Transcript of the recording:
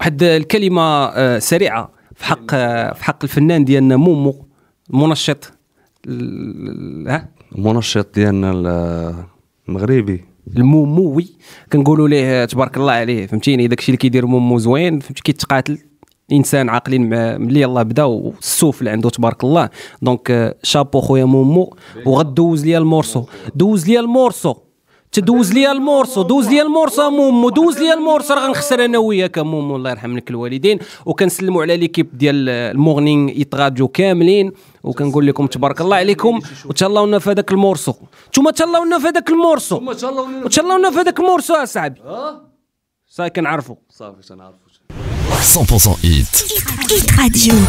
واحد الكلمه آه، سريعه في حق آه، في حق الفنان ديالنا مومو المنشط ها المنشط ديالنا المغربي الموموي كنقولوا ليه تبارك الله عليه فهمتيني داكشي اللي كيدير مومو زوين فهمتي كيتقاتل انسان عاقل ملي يلاه بدا والسوف اللي عنده تبارك الله دونك شابو euh, خويا مومو وغدوز ليا المورسو دوز ليا المورسو تدوز ليا المورسو دوز ليا المورسو مومو دوز ليا المورسو راه غنخسر انا وياك مومو الله يرحم لك الوالدين وكنسلموا على ليكيب ديال المورنينغ يتغاديو كاملين وكنقول لكم تبارك الله عليكم وتهلاونا في هذاك المورسو نتوما تهلاونا في هذاك المورسو وتهلاونا في هذاك المورسو اصاحبي صافي كنعرفوا صافي كنعرفوا 100% ايت ايت راديو